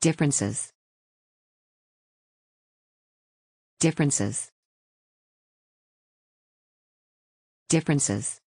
Differences. Differences. Differences.